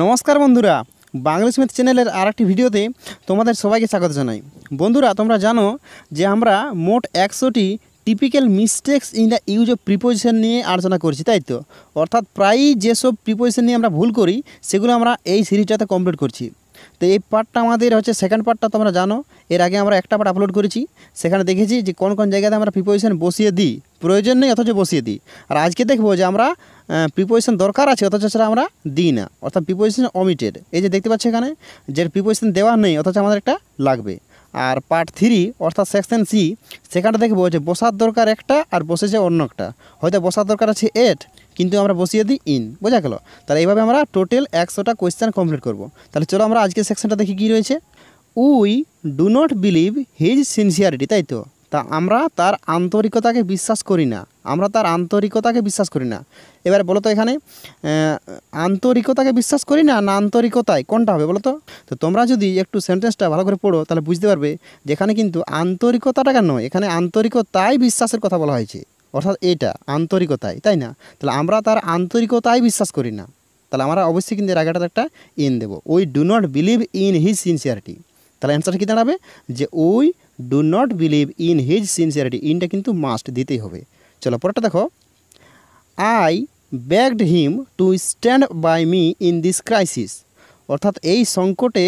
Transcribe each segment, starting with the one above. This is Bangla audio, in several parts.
নমস্কার বন্ধুরা বাংলা স্মিথ চ্যানেলের আর একটি ভিডিওতে তোমাদের সবাইকে স্বাগত জানাই বন্ধুরা তোমরা জানো যে আমরা মোট একশোটি typical mistakes in the use of preposition নিয়ে আলোচনা করছি তাই তো অর্থাৎ প্রায়ই যেসব প্রিপোজিশন নিয়ে আমরা ভুল করি সেগুলো আমরা এই সিরিজটাতে কমপ্লিট করছি তো এই পার্টটা আমাদের হচ্ছে সেকেন্ড পার্টটা তোমরা জানো এর আগে আমরা একটা পার্ট আপলোড করেছি সেখানে দেখেছি যে কোন কোন জায়গাতে আমরা প্রিপোজিশন বসিয়ে দিই প্রয়োজন নেই অথচ বসিয়ে দিই আর আজকে দেখবো যে আমরা প্রিপোজিশন দরকার আছে অথচ সেটা আমরা দিই না অর্থাৎ প্রিপোজিশন অমিটেড এই যে দেখতে পাচ্ছি এখানে যে প্রিপোজিশন দেওয়া নেই অথচ আমাদের একটা লাগবে আর পার্ট থ্রি অর্থাৎ সেকশন সি সেখানে দেখবো যে বসার দরকার একটা আর বসেছে অন্য একটা হয়তো বসার দরকার আছে এট কিন্তু আমরা বসিয়ে দিই ইন বোঝা গেল তাহলে এইভাবে আমরা টোটাল একশোটা কোয়েশ্চেন কমপ্লিট করব তাহলে চলো আমরা আজকে সেকশনটা দেখি কী রয়েছে we do not believe his sincerity তাই তো তা আমরা তার আন্তরিকতাকে বিশ্বাস করি না আমরা তার আন্তরিকতাকে বিশ্বাস করি না এবার বলো তো এখানে আন্তরিকতাকে বিশ্বাস করি না না আন্তরিকতায় কোনটা হবে বলো তো তোমরা যদি একটু সেন্টেন্সটা ভালো করে পড়ো তাহলে বুঝতে পারবে যেখানে কিন্তু আন্তরিকতাটা কেন এখানে আন্তরিকতায় বিশ্বাসের কথা বলা হয়েছে অর্থাৎ এটা আন্তরিকতায় তাই না তাহলে আমরা তার আন্তরিকতায় বিশ্বাস করি না তাহলে আমরা অবশ্যই কিন্তু এর আগেটাতে একটা ইন দেবো we do not believe in his sincerity তাহলে অ্যান্সার কী দাঁড়াবে যে we do not believe in his sincerity ইনটা কিন্তু মাস্ট দিতেই হবে চলো পরেরটা দেখো I begged him to stand by me in this crisis অর্থাৎ এই সংকটে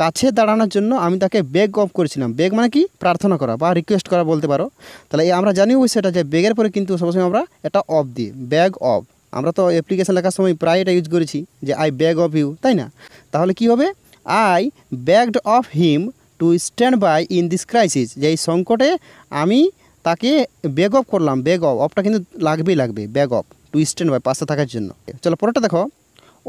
কাছে দাঁড়ানোর জন্য আমি তাকে বেগ অফ করেছিলাম বেগ মানে কি প্রার্থনা করা বা রিকোয়েস্ট করা বলতে পারো তাহলে আমরা জানি ওই সেটা যে বেগের পরে কিন্তু সবসময় আমরা এটা অফ দিই ব্যাগ অফ আমরা তো অ্যাপ্লিকেশান লেখার সময় প্রায় এটা ইউজ করেছি যে আই ব্যাগ অফ ইউ তাই না তাহলে কি হবে I begged of him to stand by in this crisis যে এই সংকটে আমি তাকে বেগ অফ করলাম বেগ অফ অফটা কিন্তু লাগবেই লাগবে beg of to stand by পাশে থাকার জন্য চলো পরেরটা দেখো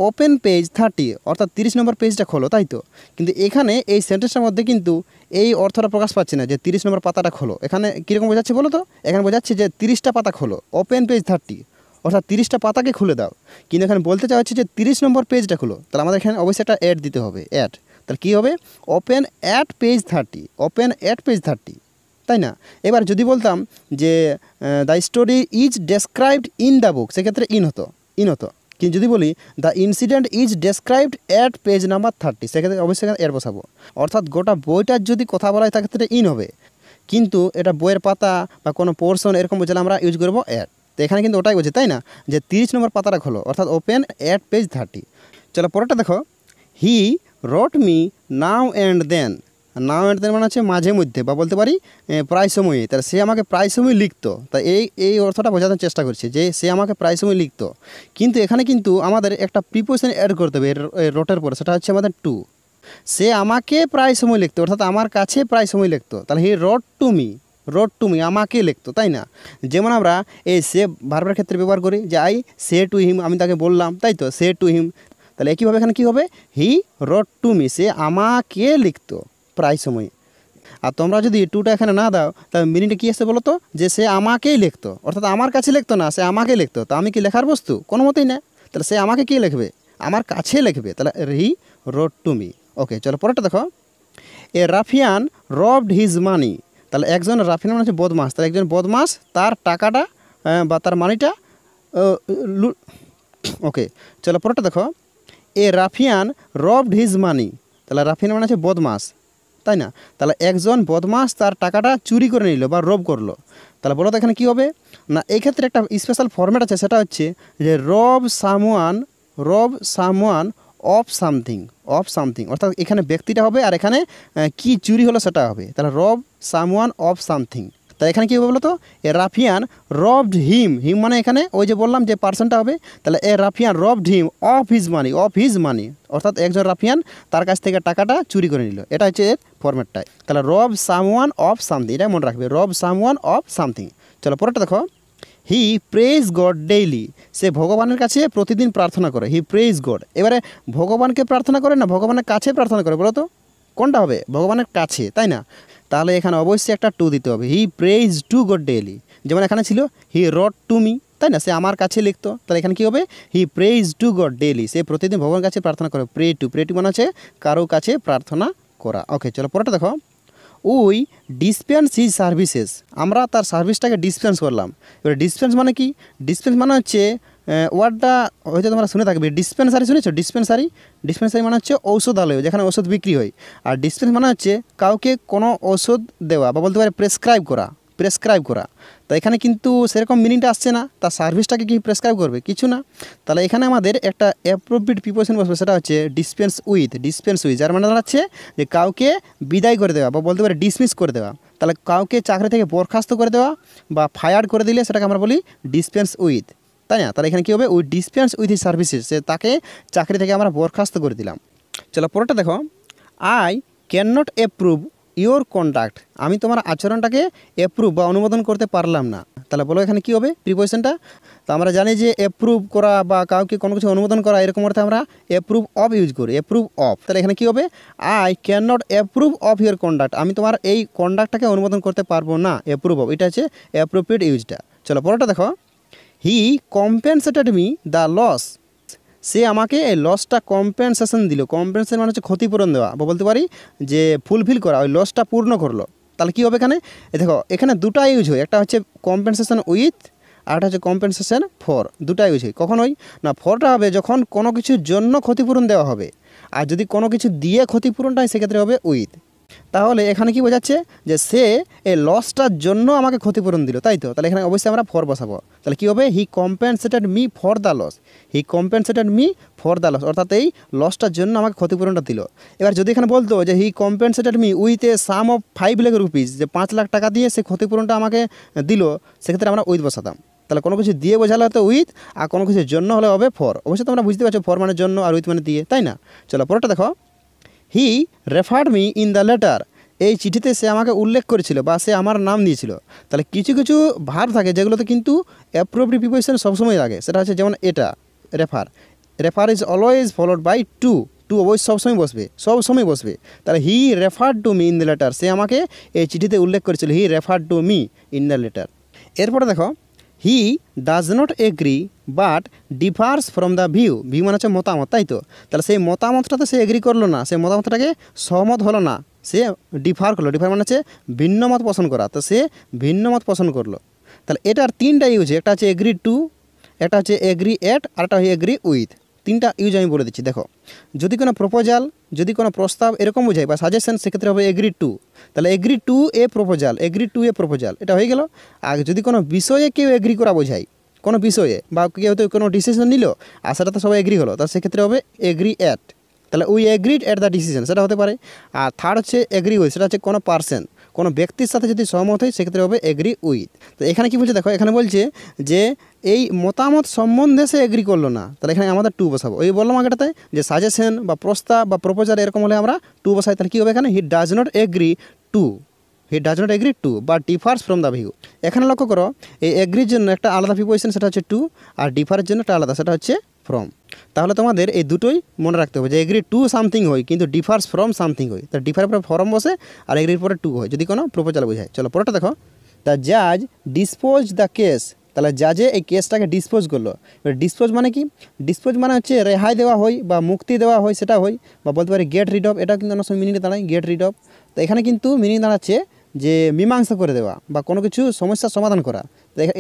ওপেন পেজ থার্টি অর্থাৎ তিরিশ নম্বর পেজটা খোলো তাই তো কিন্তু এখানে এই সেন্টেন্সটার মধ্যে কিন্তু এই অর্থটা প্রকাশ পাচ্ছে না যে তিরিশ নম্বর পাতাটা খোলো এখানে কীরকম বোঝাচ্ছে বলো তো এখানে বোঝাচ্ছে যে তিরিশটা পাতা খোলো ওপেন পেজ থার্টি অর্থাৎ তিরিশটা পাতাকে খুলে দাও কিন্তু এখানে বলতে চাওয়া হচ্ছে যে তিরিশ নম্বর পেজটা খুলো তাহলে আমাদের এখানে অবশ্যই একটা অ্যাড দিতে হবে অ্যাড তাহলে কী হবে open at page thirty open at page thirty তাই না এবার যদি বলতাম যে the story is described in the book সেক্ষেত্রে ইন হতো ইন হতো কিন্তু যদি বলি the incident is described at page number thirty সেক্ষেত্রে অবশ্যই এর বসাবো অর্থাৎ গোটা বইটার যদি কথা বলা হয় সেক্ষেত্রে ইন হবে কিন্তু এটা বইয়ের পাতা বা কোনো পোর্শন এরকম বোঝালে আমরা ইউজ করবো অ্যাট তো এখানে কিন্তু ওটাই বলছে তাই না যে তিরিশ নম্বর পাতাটা খোলো অর্থাৎ ওপেন অ্যাট পেজ থার্টি চলো পরেরটা দেখো he wrote me now and then now and then মানে হচ্ছে মাঝে মধ্যে বা বলতে পারি প্রায় সময়ে তাহলে সে আমাকে প্রায় সময় লিখতো তা এই এই অর্থটা বোঝানোর চেষ্টা করছে যে সে আমাকে প্রায় সময় লিখতো কিন্তু এখানে কিন্তু আমাদের একটা প্রিপোজিশন অ্যাড করতে হবে রটের পরে সেটা হচ্ছে আমাদের টু সে আমাকে প্রায় সময় লিখতো অর্থাৎ আমার কাছে প্রায় সময় লিখতো তাহলে he wrote to me wrote to me আমাকে লিখতো তাই না যেমন আমরা এই সে ভার্বের ক্ষেত্রে ব্যবহার করি যে আই সে টু হিম আমি তাকে বললাম তাই তো সে টু হিম তাহলে একইভাবে এখানে কী হবে হি রট টু মি সে আমাকে লিখতো প্রায় সময় আর তোমরা যদি টুটা এখানে না দাও তাহলে মিনিটে কী আসে বলো তো যে সে আমাকেই লিখতো অর্থাৎ আমার কাছে লিখতো না সে আমাকে লিখতো তা আমি কি লেখার বস্তু কোনো মতেই না তাহলে সে আমাকে কী লিখবে আমার কাছে লিখবে তাহলে he wrote to me okay চলো পরেরটা দেখো এ রাফিয়ান রবড হিজ মানি তাহলে একজন রাফিয়ান মানে হচ্ছে বদমাস তাহলে একজন বদমাস তার টাকাটা বা তার মানিটা ওকে চলো পরেরটা দেখো এ রাফিয়ান রবড হিজ মানি তাহলে রাফিয়ান মানে আছে বদমাস তাই না তাহলে একজন বদমাস তার টাকাটা চুরি করে নিল বা রব করলো তাহলে বলো তো এখানে কী হবে না এই ক্ষেত্রে একটা স্পেশাল ফর্ম্যাট আছে সেটা হচ্ছে যে rob someone rob someone of something of something অর্থাৎ এখানে ব্যক্তিটা হবে আর এখানে কি চুরি হলো সেটা হবে তাহলে রব সামওয়ান অফ সামথিং তাহলে এখানে কী হবে বলো তো এ রাফিয়ান রবড হিম হিম মানে এখানে ওই যে বললাম যে পার্সনটা হবে তাহলে a ruffian robbed him of his money of his money অর্থাৎ একজন রাফিয়ান তার কাছ থেকে টাকাটা চুরি করে নিল এটা হচ্ছে এর ফর্মেটটাই তাহলে রব সামওয়ান অফ সামথিং এটা মনে রাখবে রব সামওয়ান অফ সামথিং চলো পরেরটা দেখো হি প্রেজ গড ডেইলি সে ভগবানের কাছে প্রতিদিন প্রার্থনা করে হি প্রেজ গড এবারে ভগবানকে প্রার্থনা করে না ভগবানের কাছে প্রার্থনা করে বলো তো কোনটা হবে ভগবানের কাছে তাই না তাহলে এখানে অবশ্যই একটা টু দিতে হবে he prays to God daily যেমন এখানে ছিল হি রড টু মি তাই না সে আমার কাছে লিখতো তাহলে এখানে কী হবে he prays to God daily সে প্রতিদিন ভগবানের কাছে প্রার্থনা করে প্রে টু প্রে টু মানে হচ্ছে কারো কাছে প্রার্থনা করা ওকে চলো পরেটা দেখো ওই ডিসপেন্স হিজ সার্ভিসেস আমরা তার সার্ভিসটাকে ডিসপেন্স করলাম এবার ডিসপেন্স মানে কি ডিসপেন্স মানে হচ্ছে ওয়ার্ডটা হয়তো তোমরা শুনে থাকবে ডিসপেন্সারি শুনেছো ডিসপেন্সারি ডিসপেন্সারি মানে হচ্ছে ঔষধালয় যেখানে ওষুধ বিক্রি হয় আর ডিসপেন্স মানে হচ্ছে কাউকে কোনো ওষুধ দেওয়া বা বলতে পারে প্রেসক্রাইব করা প্রেসক্রাইব করা তো এখানে কিন্তু সেরকম মিনিংটা আসছে না তার সার্ভিসটাকে কি প্রেসক্রাইব করবে কিছু না তাহলে এখানে আমাদের একটা অ্যাপ্রোপ্রিয়েট প্রিপোশন বসবে সেটা হচ্ছে ডিসপেন্স উইথ ডিসপেন্স উইথ যার মানে দাঁড়াচ্ছে যে কাউকে বিদায় করে দেওয়া বা বলতে পারে ডিসমিস করে দেওয়া তাহলে কাউকে চাকরি থেকে বরখাস্ত করে দেওয়া বা ফায়ার করে দিলে সেটাকে আমরা বলি ডিসপেন্স উইথ তাই না তাহলে এখানে কী হবে we dispense with services services তাকে চাকরি থেকে আমরা বরখাস্ত করে দিলাম চলো পরেরটা দেখো I can not approve your conduct আমি তোমার আচরণটাকে অ্যাপ্রুভ বা অনুমোদন করতে পারলাম না তাহলে বলো এখানে কি হবে প্রিপোজিশনটা তো আমরা জানি যে অ্যাপ্রুভ করা বা কাউকে কোনো কিছু অনুমোদন করা এরকম অর্থে আমরা অ্যাপ্রুভ অফ ইউজ করি অ্যাপ্রুভ অফ তাহলে এখানে কি হবে I can not approve of your conduct আমি তোমার এই কন্ডাক্টটাকে অনুমোদন করতে পারবো না অ্যাপ্রুভ অফ এটা হচ্ছে অ্যাপ্রোপ্রিয়েট ইউজটা চলো পরেরটা দেখো he compensated me the loss সে আমাকে এই লসটা কম্পেনসেশন দিল কম্পেনসেশন মানে হচ্ছে ক্ষতিপূরণ দেওয়া বা বলতে পারি যে ফুলফিল করা ওই লসটা পূর্ণ করলো তাহলে কী হবে এখানে দেখো এখানে দুটা ইউজ হয় একটা হচ্ছে কম্পেনসেশন উইথ আর একটা হচ্ছে কম্পেনসেশন ফর দুটা ইউজ হয় কখন ওই না ফরটা হবে যখন কোনো কিছুর জন্য ক্ষতিপূরণ দেওয়া হবে আর যদি কোনো কিছু দিয়ে ক্ষতিপূরণটা হয় সেক্ষেত্রে হবে উইথ তাহলে এখানে কি বোঝাচ্ছে যে সে এই লসটার জন্য আমাকে ক্ষতিপূরণ দিল তাই তো তাহলে এখানে অবশ্যই আমরা ফর বসাবো তাহলে কী হবে he compensated me for the loss he compensated me for the loss অর্থাৎ এই লসটার জন্য আমাকে ক্ষতিপূরণটা দিল এবার যদি এখানে বলতো যে he compensated me with a sum of five lakh rupees যে পাঁচ লাখ টাকা দিয়ে সে ক্ষতিপূরণটা আমাকে দিল সেক্ষেত্রে আমরা উইথ বসাতাম তাহলে কোনো কিছু দিয়ে বোঝালে হয়তো উইথ আর কোনো কিছুর জন্য হলে হবে ফর অবশ্যই তোমরা বুঝতে পারছো ফর মানে জন্য আর উইথ মানে দিয়ে তাই না চলো পরটা দেখো he referred me in the letter এই চিঠিতে সে আমাকে উল্লেখ করেছিল বা সে আমার নাম দিয়েছিল তাহলে কিছু কিছু ভার থাকে যেগুলোতে কিন্তু অ্যাপ্রোপ্রি প্রিপোজিশন সবসময় লাগে সেটা হচ্ছে যেমন এটা refer refer is always followed by to to অবশ্যই সবসময় বসবে সবসময় বসবে তাহলে he refer to me in the letter সে আমাকে এই চিঠিতে উল্লেখ করেছিল he refer to me in the letter এরপরে দেখো he does not agree but differs from the view view মানে হচ্ছে মতামত তাই তো তাহলে সেই মতামতটাতে সে এগ্রি করলো না সেই মতামতটাকে সহমত হলো না সে ডিফার করলো ডিফার মানে হচ্ছে ভিন্ন মত পোষণ করা তো সে ভিন্ন মত পোষণ করলো তাহলে এটার তিনটা ইউজ একটা হচ্ছে এগ্রি টু একটা হচ্ছে এগ্রি এট আর একটা হচ্ছে এগ্রি উইথ তিনটা ইউজ আমি বলে দিচ্ছি দেখো যদি কোনো প্রপোজাল যদি কোনো প্রস্তাব এরকম বোঝায় বা সাজেশন সেক্ষেত্রে হবে এগ্রি টু তাহলে agree to a proposal agree to a proposal এটা হয়ে গেল আর যদি কোনো বিষয়ে কেউ এগ্রি করা বোঝায় কোনো বিষয়ে বা কেউ হয়তো কোনো ডিসিশন নিল আর সেটা তো সবাই এগ্রি হলো তা সেক্ষেত্রে হবে এগ্রি অ্যাট তাহলে we agreed at the decision সেটা হতে পারে আর থার্ড হচ্ছে এগ্রি উইথ সেটা হচ্ছে কোনো পার্সেন কোনো ব্যক্তির সাথে যদি সহমত হয় সেক্ষেত্রে হবে এগ্রি উইথ তো এখানে কি বলছে দেখো এখানে বলছে যে এই মতামত সম্বন্ধে সে এগ্রি করলো না তাহলে এখানে আমাদের টু বসাবো ওই বললাম আগেটাতে যে সাজেশন বা প্রস্তাব বা প্রপোজাল এরকম হলে আমরা টু বসাই তাহলে কী হবে এখানে he does not agree to he does not agree to বা ডিফার্স ফ্রম দ্য ভিউ এখানে লক্ষ্য করো এই এগ্রির জন্য একটা আলাদা পজিশন সেটা হচ্ছে টু আর ডিফারের জন্য একটা আলাদা সেটা হচ্ছে ফ্রম তাহলে তোমাদের এই দুটোই মনে রাখতে হবে যে এগ্রি টু সামথিং হয় কিন্তু ডিফার্স ফ্রম সামথিং হয় তা ডিফার পরে ফর্ম বসে আর এগ্রির পরে টু হয় যদি কোনো প্রপোজাল বোঝায় চলো পরেটা দেখো দ্য জাজ ডিসপোজ দ্য কেস তাহলে জাজে এই কেসটাকে ডিসপোজ করলো এবার ডিসপোজ মানে কি ডিসপোজ মানে হচ্ছে রেহাই দেওয়া হয় বা মুক্তি দেওয়া হয় সেটা হয় বা বলতে পারি গেট রিড অফ এটা কিন্তু অনেক সময় মিনিং দাঁড়ায় গেট রিড অফ তো এখানে কিন্তু মিনিং দাঁড়াচ্ছে যে মীমাংসা করে দেওয়া বা কোনো কিছু সমস্যার সমাধান করা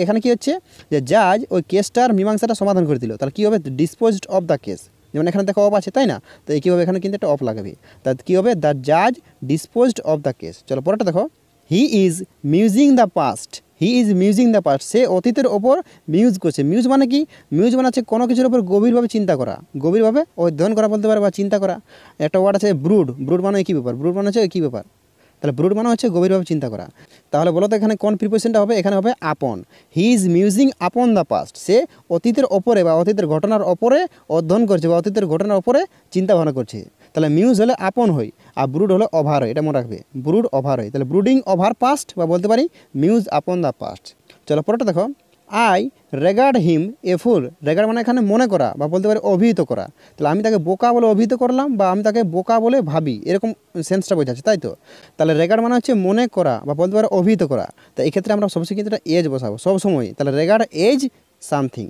এখানে কি হচ্ছে যে জাজ ওই কেসটার মীমাংসাটা সমাধান করে দিল তাহলে কী হবে ডিসপোজড অফ দ্য কেস যেমন এখানে দেখো অফ আছে তাই না তো কী হবে এখানে কিন্তু একটা অফ লাগবে তা কী হবে দ্য জাজ ডিসপোজড অফ দ্য কেস চলো পরেটা দেখো he is musing the past he is musing the past সে অতীতের ওপর মিউজ করছে মিউজ মানে কি মিউজ মানে হচ্ছে কোনো কিছুর ওপর গভীরভাবে চিন্তা করা গভীরভাবে অধ্যয়ন করা বলতে পারে বা চিন্তা করা একটা ওয়ার্ড আছে ব্রুড ব্রুড মানে কী ব্যাপার ব্রুড মানে হচ্ছে কী ব্যাপার তাহলে ব্রুড মানে হচ্ছে গভীরভাবে চিন্তা করা তাহলে বলো তো এখানে কোন প্রিপোজিশনটা হবে এখানে হবে আপন হি ইজ মিউজিং আপন দ্য পাস্ট সে অতীতের ওপরে বা অতীতের ঘটনার ওপরে অধ্যয়ন করছে বা অতীতের ঘটনার ওপরে চিন্তা ভাবনা করছে তাহলে মিউজ হলে আপন হই আর ব্রুড হলে ওভার হয় এটা মনে রাখবে ব্রুড ওভার হয় তাহলে ব্রুডিং ওভার পাস্ট বা বলতে পারি মিউজ আপন দ্য পাস্ট চলো পরেটা দেখো I regard him a fool regard মানে এখানে মনে করা বা বলতে পারে অভিহিত করা তাহলে আমি তাকে বোকা বলে অভিহিত করলাম বা আমি তাকে বোকা বলে ভাবি এরকম সেন্সটা বোঝাচ্ছে তাই তো তাহলে রেগার্ড মানে হচ্ছে মনে করা বা বলতে পারে অভিহিত করা তো এক্ষেত্রে আমরা সবসময় কিন্তু এটা এজ বসাবো সবসময় তাহলে রেগার্ড এজ সামথিং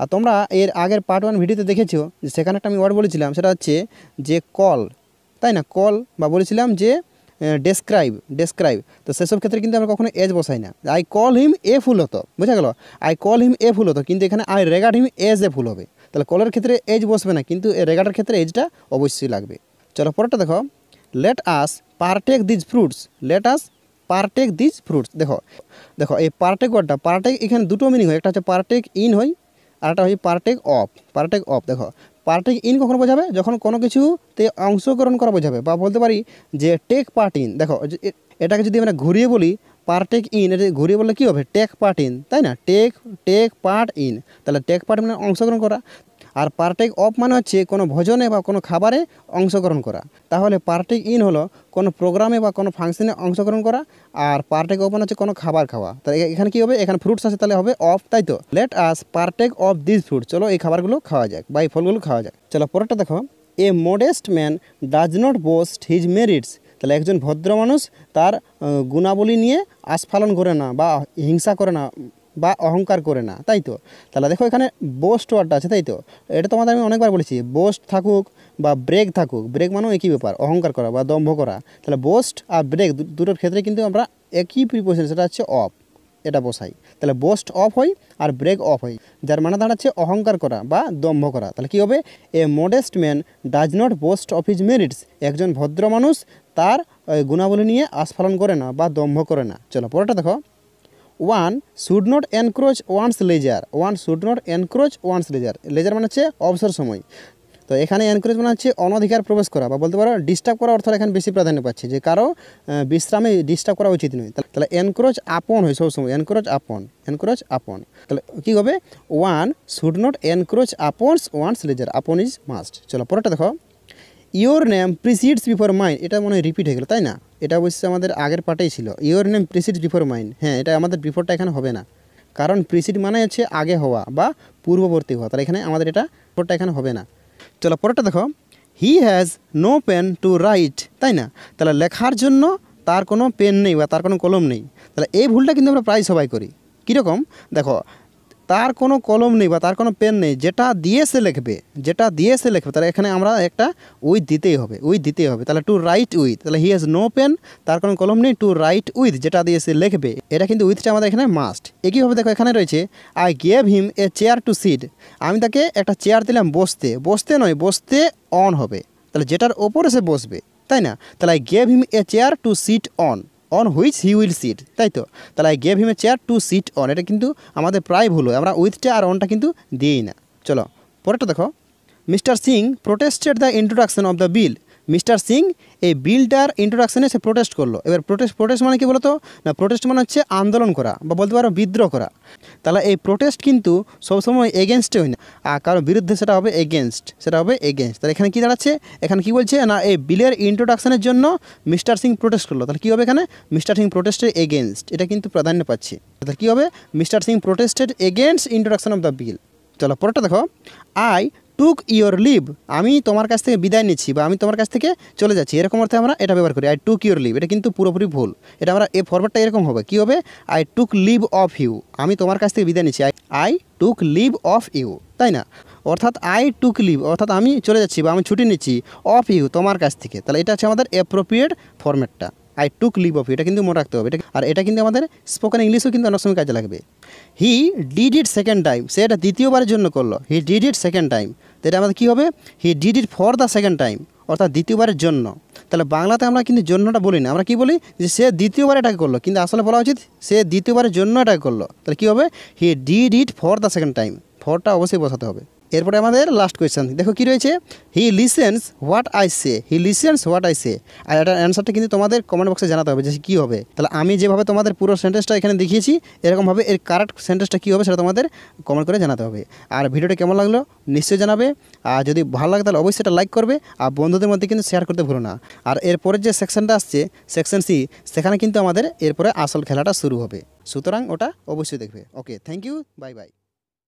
আর তোমরা এর আগের পার্ট ওয়ান ভিডিওতে দেখেছো যে সেখানে একটা আমি ওয়ার্ড বলেছিলাম সেটা হচ্ছে যে কল তাই না কল বা বলেছিলাম যে ডেসক্রাইব ডেসক্রাইব তো সেসব ক্ষেত্রে কিন্তু আমরা কখনো এজ বসাই না আই কল হিম এ ফুল হতো বোঝা গেল আই কল হিম এ ফুল হতো কিন্তু এখানে I regard him as a fool হবে তাহলে কলের ক্ষেত্রে এজ বসবে না কিন্তু রেগার্ডের ক্ষেত্রে এজটা অবশ্যই লাগবে চলো পরেরটা দেখো let us partake these fruits let us partake these fruits দেখো দেখো এই পারটেক ওয়ার্ডটা পারটেক এখানে দুটো মিনিং হয় একটা হচ্ছে পারটেক ইন হয় আর একটা হচ্ছে পারটেক অফ পারটেক অফ দেখো পার্টি ইন কখন বোঝাবে যখন কোনো কিছুতে অংশগ্রহণ করা বোঝাবে বা বলতে পারি যে টেক পার্ট ইন দেখো এটাকে যদি আমরা ঘুরিয়ে বলি পার্টেক ইন এটা ঘুরিয়ে বললে কী হবে টেক পার্ট ইন তাই না টেক টেক পার্ট ইন তাহলে টেক পার্ট মানে অংশগ্রহণ করা আর পার্টেক অফ মানে হচ্ছে কোনো ভোজনে বা কোনো খাবারে অংশগ্রহণ করা তাহলে পার্টেক ইন হলো কোনো প্রোগ্রামে বা কোনো ফাংশনে অংশগ্রহণ করা আর পার্টেক অফ মানে হচ্ছে কোনো খাবার খাওয়া তাহলে এখানে কী হবে এখানে ফ্রুটস আছে তাহলে হবে অফ তাই তো let us partake of this fruit চলো এই খাবারগুলো খাওয়া যাক বা এই ফলগুলো খাওয়া যাক চলো পরেরটা দেখো a modest man does not boast his merits তাহলে একজন ভদ্র মানুষ তার গুণাবলী নিয়ে আস্ফালন করে না বা হিংসা করে না বা অহংকার করে না তাই তো তাহলে দেখো এখানে বোস্ট ওয়ার্ডটা আছে তাই তো এটা তোমাদের আমি অনেকবার বলেছি বোস্ট থাকুক বা ব্রেক থাকুক ব্রেক মানেও একই ব্যাপার অহংকার করা বা দম্ভ করা তাহলে বোস্ট আর ব্রেক দুটোর ক্ষেত্রে কিন্তু আমরা একই প্রিপোজিশন সেটা হচ্ছে অফ এটা বসাই তাহলে বোস্ট অফ হয় আর ব্রেক অফ হয় যার মানে দাঁড়াচ্ছে অহংকার করা বা দম্ভ করা তাহলে কী হবে a modest man does not boast of his merits একজন ভদ্র মানুষ তার গুণাবলী নিয়ে আস্ফালন করে না বা দম্ভ করে না চলো পরেটা দেখো one should not encroach one's leisure one should not encroach one's leisure leisure মানে হচ্ছে অবসর সময় তো এখানে এনক্রোচ মানে হচ্ছে অনধিকার প্রবেশ করা বা বলতে পারো ডিস্টার্ব করা অর্থ এখানে বেশি প্রাধান্য পাচ্ছে যে কারো বিশ্রামে ডিস্টার্ব করা উচিত নয় তাহলে এনক্রোচ আপন হয় সবসময় এনক্রোচ আপন এনক্রোচ আপন তাহলে কী হবে one should not encroach upon one's leisure upon is must চলো পরেরটা দেখো your name precedes before mind এটা মনে হয় রিপিট হয়ে গেল তাই না এটা অবশ্যই আমাদের আগের পার্টেই ছিল your name precede before mine হ্যাঁ এটা আমাদের বিফোরটা এখানে হবে না কারণ প্রিসিড মানে হচ্ছে আগে হওয়া বা পূর্ববর্তী হওয়া তাহলে এখানে আমাদের এটা বিফোরটা এখানে হবে না চলো পরেরটা দেখো he has no pen to write তাই না তাহলে লেখার জন্য তার কোনো পেন নেই বা তার কোনো কলম নেই তাহলে এই ভুলটা কিন্তু আমরা প্রায় সবাই করি কীরকম দেখো তার কোনো কলম নেই বা তার কোনো পেন নেই যেটা দিয়ে সে লিখবে যেটা দিয়ে সে লিখবে তাহলে এখানে আমরা একটা উইথ দিতেই হবে উইথ দিতেই হবে তাহলে টু রাইট উইথ তাহলে হি হ্যাজ নো পেন তার কোনো কলম নেই টু রাইট উইথ যেটা দিয়ে সে লিখবে এটা কিন্তু উইথটা আমাদের এখানে মাস্ট একইভাবে দেখো এখানে রয়েছে I gave him a chair to sit আমি তাকে একটা চেয়ার দিলাম বসতে বসতে নয় বসতে অন হবে তাহলে যেটার ওপরে সে বসবে তাই না তাহলে I gave him a chair to sit on on which he will sit তাই তো তাহলে I gave him a chair to sit on এটা কিন্তু আমাদের প্রায় ভুল হয় আমরা উইথটা আর অনটা কিন্তু দিই না চলো পরেরটা দেখো mister Singh protested the introduction of the bill mister Singh এই বিলটার ইন্ট্রোডাকশানে সে প্রোটেস্ট করলো এবার প্রোটেস্ট প্রোটেস্ট মানে কি বলতো না প্রোটেস্ট মানে হচ্ছে আন্দোলন করা বা বলতে পারো বিদ্রোহ করা তাহলে এই প্রোটেস্ট কিন্তু সবসময় এগেনস্টে হয় না আর কারো বিরুদ্ধে সেটা হবে এগেনস্ট সেটা হবে এগেনস্ট তাহলে এখানে কি দাঁড়াচ্ছে এখানে কি বলছে না এই বিলের ইন্ট্রোডাকশানের জন্য মিস্টার সিং প্রোটেস্ট করলো তাহলে কী হবে এখানে মিস্টার সিং প্রোটেস্টের এগেনস্ট এটা কিন্তু প্রাধান্য পাচ্ছে তাহলে কী হবে mister Singh protested against introduction of the bill চলো পরটা দেখো আই টুক ইয়োর লিভ আমি তোমার কাছ থেকে বিদায় নিচ্ছি বা আমি তোমার কাছ থেকে চলে যাচ্ছি এরকম অর্থে আমরা এটা ব্যবহার করি আই টুক ইয়োর লিভ এটা কিন্তু পুরোপুরি ভুল এটা আমরা এই ফরম্যাটটা এরকম হবে কী হবে I took leave of you আমি তোমার কাছ থেকে বিদায় নিচ্ছি I I took leave of you তাই না অর্থাৎ আই টুক লিভ অর্থাৎ আমি চলে যাচ্ছি বা আমি ছুটি নিচ্ছি অফ ইউ তোমার কাছ থেকে তাহলে এটা হচ্ছে আমাদের অ্যাপ্রোপ্রিয়েট ফরম্যাটটা আই টুক লিভ অফ এটা কিন্তু মনে রাখতে হবে এটা আর এটা কিন্তু আমাদের স্পোকেন ইংলিশও কিন্তু অনেক সময় কাজে লাগবে he did it second time সে এটা দ্বিতীয়বারের জন্য করলো he did it second time এটা আমাদের কী হবে he did it for the second time অর্থাৎ দ্বিতীয়বারের জন্য তাহলে বাংলাতে আমরা কিন্তু জন্যটা বলি না আমরা কি বলি যে সে দ্বিতীয়বার এটাকে করলো কিন্তু আসলে বলা উচিত সে দ্বিতীয়বারের জন্য এটাকে করলো তাহলে কী হবে he did it for the second time ফরটা অবশ্যই বসাতে হবে এরপরে আমাদের লাস্ট কোয়েশ্চেন দেখো কি রয়েছে he listens what I say he listens what I say আর এটার অ্যান্সারটা কিন্তু তোমাদের কমেন্ট বক্সে জানাতে হবে যে কী হবে তাহলে আমি যেভাবে তোমাদের পুরো সেন্টেন্সটা এখানে দেখিয়েছি এরকমভাবে এর কারেক্ট সেন্টেন্সটা কী হবে সেটা তোমাদের কমেন্ট করে জানাতে হবে আর ভিডিওটা কেমন লাগলো নিশ্চয়ই জানাবে আর যদি ভালো লাগে তাহলে অবশ্যই এটা লাইক করবে আর বন্ধুদের মধ্যে কিন্তু শেয়ার করতে ভুলো না আর এরপরের যে সেকশনটা আসছে সেকশন সি সেখানে কিন্তু আমাদের এরপরে আসল খেলাটা শুরু হবে সুতরাং ওটা অবশ্যই দেখবে okay thank you bye by